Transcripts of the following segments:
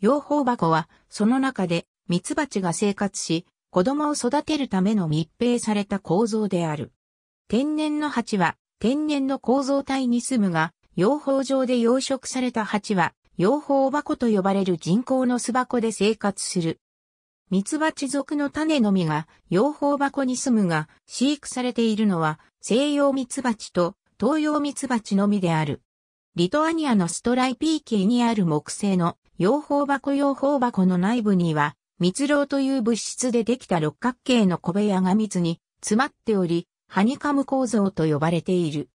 養蜂箱は、その中で、蜜蜂が生活し、子供を育てるための密閉された構造である。天然の蜂は、天然の構造体に住むが、養蜂場で養殖された蜂は、養蜂箱と呼ばれる人工の巣箱で生活する。蜜蜂属の種のみが養蜂箱に住むが、飼育されているのは西洋蜜蜂と東洋蜜蜂のみである。リトアニアのストライピー系にある木製の養蜂箱養蜂箱の内部には、蜜蝋という物質でできた六角形の小部屋が蜜に詰まっており、ハニカム構造と呼ばれている。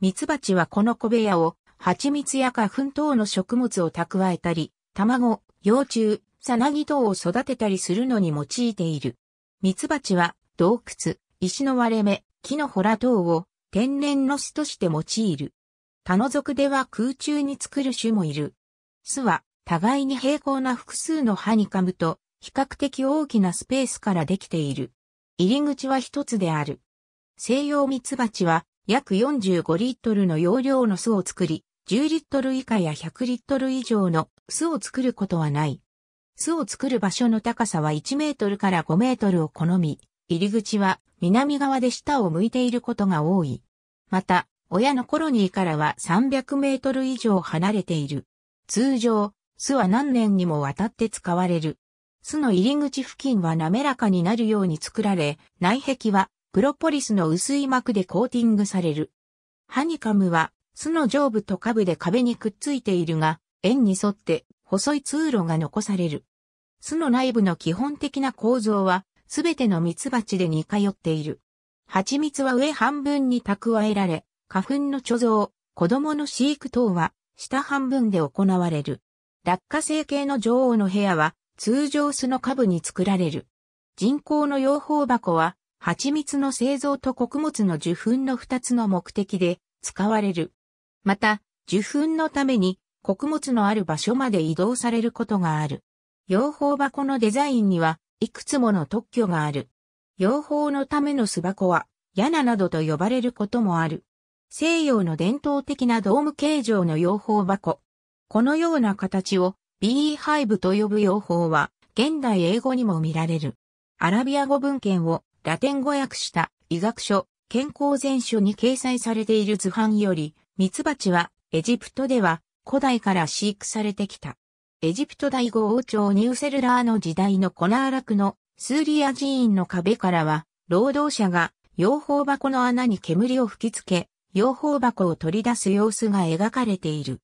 蜜蜂はこの小部屋を、蜂蜜や花粉等の食物を蓄えたり、卵、幼虫、さなぎ等を育てたりするのに用いている。蜜蜂は洞窟、石の割れ目、木のほら等を天然の巣として用いる。他の属では空中に作る種もいる。巣は互いに平行な複数の歯に噛むと、比較的大きなスペースからできている。入り口は一つである。西洋ミツバチは約45リットルの容量の巣を作り、10リットル以下や100リットル以上の巣を作ることはない。巣を作る場所の高さは1メートルから5メートルを好み、入り口は南側で下を向いていることが多い。また、親のコロニーからは300メートル以上離れている。通常、巣は何年にもわたって使われる。巣の入り口付近は滑らかになるように作られ、内壁はプロポリスの薄い膜でコーティングされる。ハニカムは巣の上部と下部で壁にくっついているが、円に沿って細い通路が残される。巣の内部の基本的な構造は、すべての蜜蜂で似通っている。蜂蜜は上半分に蓄えられ、花粉の貯蔵、子供の飼育等は下半分で行われる。落花生系の女王の部屋は通常巣の下部に作られる。人工の養蜂箱は蜂蜜の製造と穀物の受粉の二つの目的で使われる。また、受粉のために穀物のある場所まで移動されることがある。養蜂箱のデザインにはいくつもの特許がある。養蜂のための巣箱は、ヤナなどと呼ばれることもある。西洋の伝統的なドーム形状の養蜂箱、このような形をビーハイブと呼ぶ用法は現代英語にも見られる。アラビア語文献をラテン語訳した医学書、健康全書に掲載されている図版より、ミツバチはエジプトでは古代から飼育されてきた。エジプト第5王朝ニューセルラーの時代のコナーラクのスーリア寺院の壁からは、労働者が養蜂箱の穴に煙を吹きつけ、養蜂箱を取り出す様子が描かれている。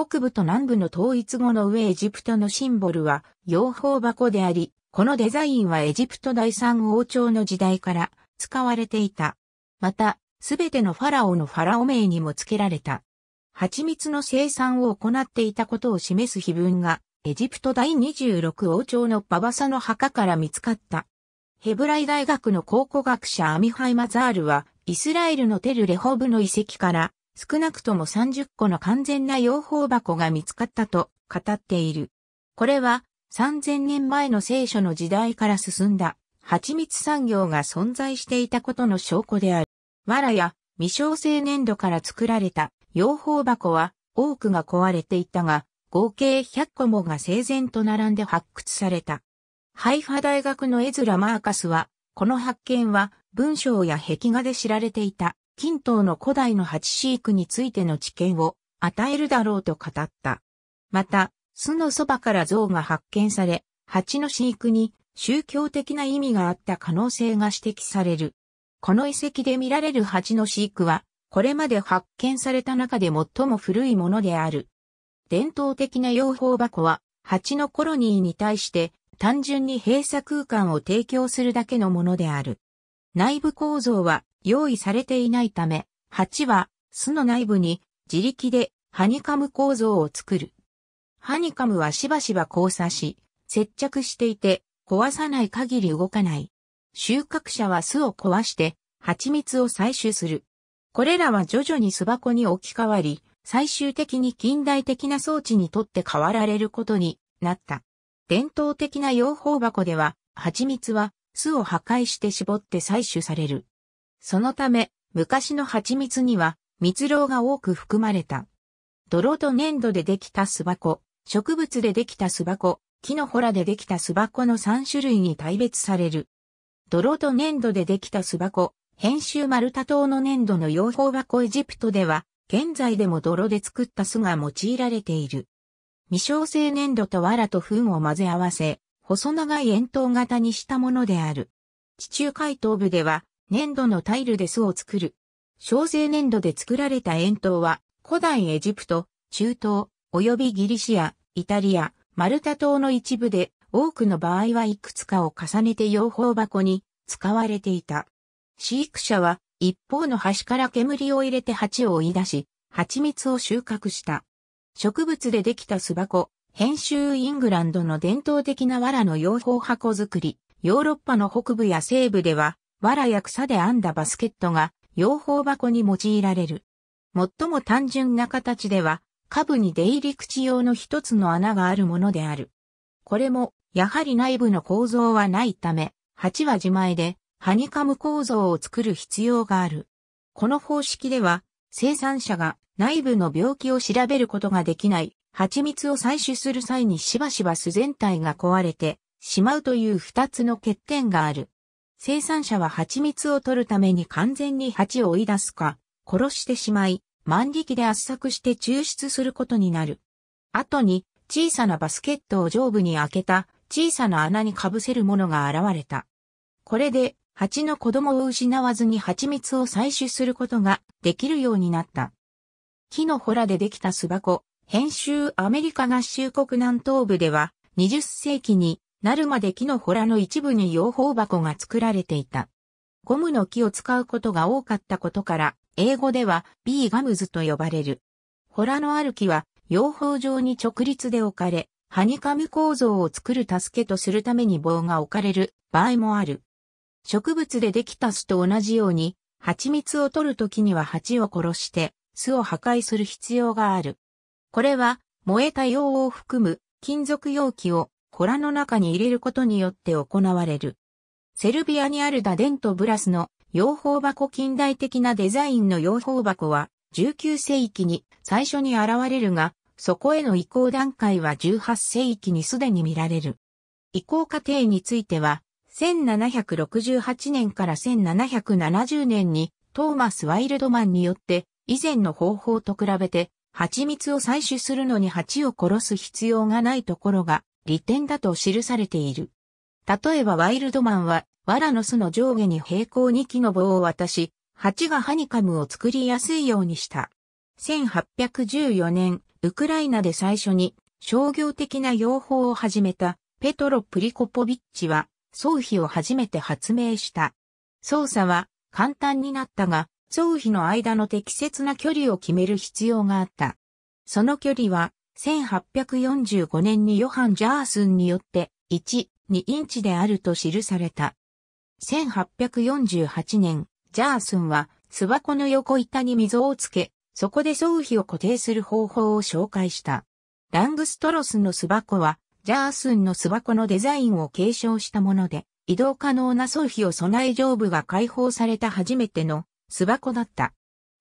北部と南部の統一後の上エジプトのシンボルは養蜂箱であり、このデザインはエジプト第三王朝の時代から使われていた。また、すべてのファラオのファラオ名にも付けられた。蜂蜜の生産を行っていたことを示す碑文が、エジプト第26王朝のババサの墓から見つかった。ヘブライ大学の考古学者アミハイマザールは、イスラエルのテルレホブの遺跡から、少なくとも30個の完全な養蜂箱が見つかったと語っている。これは3000年前の聖書の時代から進んだ蜂蜜産業が存在していたことの証拠である。藁や未焼成粘土から作られた養蜂箱は多くが壊れていたが、合計100個もが整然と並んで発掘された。ハイファ大学のエズラ・マーカスは、この発見は文章や壁画で知られていた近東の古代の8飼育についての知見を与えるだろうと語った。また、巣のそばから像が発見され、蜂の飼育に宗教的な意味があった可能性が指摘される。この遺跡で見られる蜂の飼育は、これまで発見された中で最も古いものである。伝統的な養蜂箱は、蜂のコロニーに対して単純に閉鎖空間を提供するだけのものである。内部構造は用意されていないため、蜂は巣の内部に自力でハニカム構造を作る。ハニカムはしばしば交差し、接着していて壊さない限り動かない。収穫者は巣を壊して蜂蜜を採取する。これらは徐々に巣箱に置き換わり、最終的に近代的な装置にとって変わられることになった。伝統的な養蜂箱では、蜂蜜は巣を破壊して絞って採取される。そのため、昔の蜂蜜には蜜蝋が多く含まれた。泥と粘土でできた巣箱、植物でできた巣箱、木のほらでできた巣箱の3種類に大別される。泥と粘土でできた巣箱、編集マルタ島の粘土の養蜂箱エジプトでは、現在でも泥で作った巣が用いられている。未焼成粘土と藁と糞を混ぜ合わせ、細長い円筒型にしたものである。地中海東部では粘土のタイルで巣を作る。小生粘土で作られた円筒は古代エジプト、中東、及びギリシア、イタリア、マルタ島の一部で多くの場合はいくつかを重ねて養蜂箱に使われていた。飼育者は一方の端から煙を入れて蜂を追い出し、蜂蜜を収穫した。植物でできた巣箱、編集イングランドの伝統的な藁の養蜂箱作り、ヨーロッパの北部や西部では、藁や草で編んだバスケットが養蜂箱に用いられる。最も単純な形では、下部に出入り口用の一つの穴があるものである。これも、やはり内部の構造はないため、鉢は自前で、ハニカム構造を作る必要がある。この方式では、生産者が内部の病気を調べることができない蜂蜜を採取する際にしばしば巣全体が壊れてしまうという二つの欠点がある。生産者は蜂蜜を取るために完全に蜂を追い出すか、殺してしまい、万力で圧搾して抽出することになる。後に小さなバスケットを上部に開けた小さな穴にかぶせるものが現れた。これで蜂の子供を失わずに蜂蜜を採取することができるようになった。木のほらでできた巣箱、編集アメリカ合衆国南東部では、20世紀になるまで木のほらの一部に養蜂箱が作られていた。ゴムの木を使うことが多かったことから、英語ではビーガムズと呼ばれる。ほらのある木は養蜂場に直立で置かれ、ハニカム構造を作る助けとするために棒が置かれる場合もある。植物でできた巣と同じように、蜂蜜を取るときには蜂を殺して、巣を破壊する必要がある。これは燃えた硫黄を含む金属容器を殻の中に入れることによって行われる。セルビアにあるダデントブラスの養蜂箱近代的なデザインの養蜂箱は19世紀に最初に現れるが、そこへの移行段階は18世紀にすでに見られる。移行過程については、1768年から1770年にトーマス・ワイルドマンによって以前の方法と比べて、蜂蜜を採取するのに蜂を殺す必要がないところが利点だと記されている。例えばワイルドマンは、藁の巣の上下に平行に木の棒を渡し、蜂がハニカムを作りやすいようにした。1814年、ウクライナで最初に商業的な養蜂を始めたペトロ・プリコポビッチは、装皮を初めて発明した。操作は簡単になったが、張飛の間の適切な距離を決める必要があった。その距離は、1845年にヨハン・ジャースンによって、1、2インチであると記された。1848年、ジャースンは、巣箱の横板に溝をつけ、そこで装皮を固定する方法を紹介した。ラングストロスの巣箱は、ジャースンの巣箱のデザインを継承したもので、移動可能な装皮を備え上部が開放された初めての巣箱だった。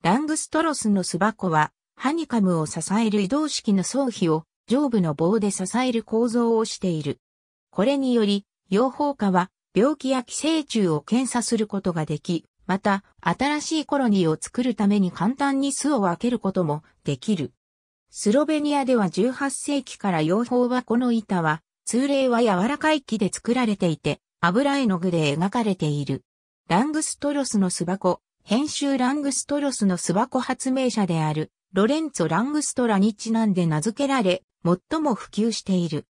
ラングストロスの巣箱は、ハニカムを支える移動式の装備を上部の棒で支える構造をしている。これにより、養蜂家は病気や寄生虫を検査することができ、また、新しいコロニーを作るために簡単に巣を分けることもできる。スロベニアでは18世紀から養蜂箱の板は、通例は柔らかい木で作られていて、油絵の具で描かれている。ラングストロスの巣箱、編集ラングストロスの巣箱発明者である、ロレンツォ・ラングストラにちなんで名付けられ、最も普及している。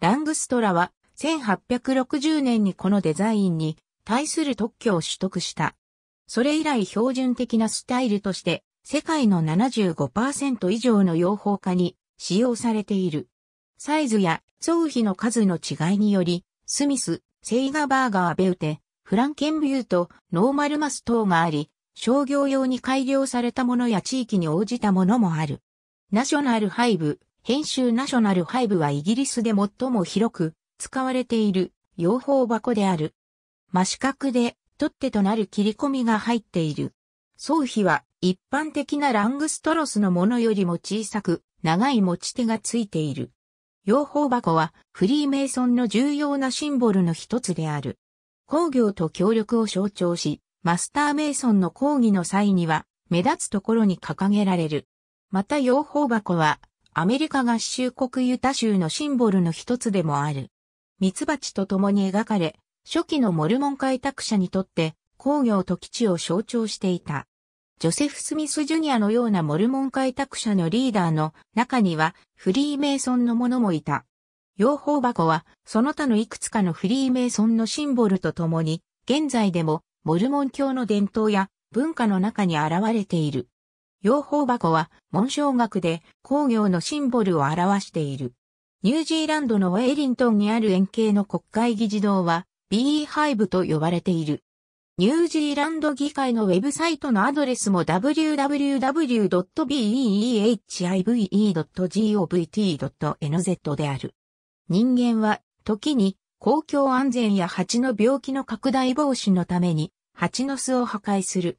ラングストラは、1860年にこのデザインに対する特許を取得した。それ以来標準的なスタイルとして、世界の75%以上の養蜂家に使用されている。サイズや装備の数の違いにより、スミス、セイガバーガーベウテ、フランケンビューとノーマルマス等があり、商業用に改良されたものや地域に応じたものもある。ナショナルハイブ、編集ナショナルハイブはイギリスで最も広く使われている養蜂箱である。真四角で取っ手となる切り込みが入っている。総皮は一般的なラングストロスのものよりも小さく、長い持ち手がついている。養蜂箱はフリーメイソンの重要なシンボルの一つである。工業と協力を象徴し、マスター・メイソンの講義の際には、目立つところに掲げられる。また養蜂箱は、アメリカ合衆国ユタ州のシンボルの一つでもある。蜜蜂と共に描かれ、初期のモルモン開拓者にとって工業と基地を象徴していた。ジョセフ・スミス・ジュニアのようなモルモン開拓者のリーダーの中にはフリーメイソンの者もいた。養蜂箱はその他のいくつかのフリーメイソンのシンボルと共に現在でもモルモン教の伝統や文化の中に現れている。養蜂箱は紋章学で工業のシンボルを表している。ニュージーランドのウェイリントンにある円形の国会議事堂はビーハイブと呼ばれている。ニュージーランド議会のウェブサイトのアドレスも www.beehive.govt.nz である。人間は時に公共安全や蜂の病気の拡大防止のために、蜂の巣を破壊する。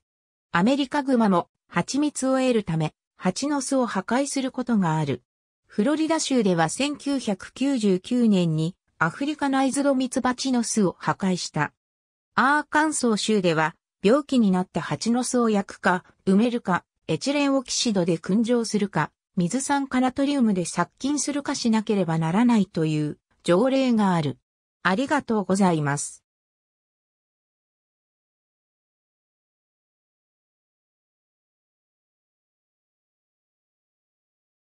アメリカグマも蜂蜜を得るため、蜂の巣を破壊することがある。フロリダ州では1999年にアフリカナイズドミツバチの巣を破壊した。アーカンソー州では病気になった蜂の巣を焼くか、埋めるか、エチレンオキシドで燻蒸するか、水酸カナトリウムで殺菌するかしなければならないという条例がある。ありがとうございます。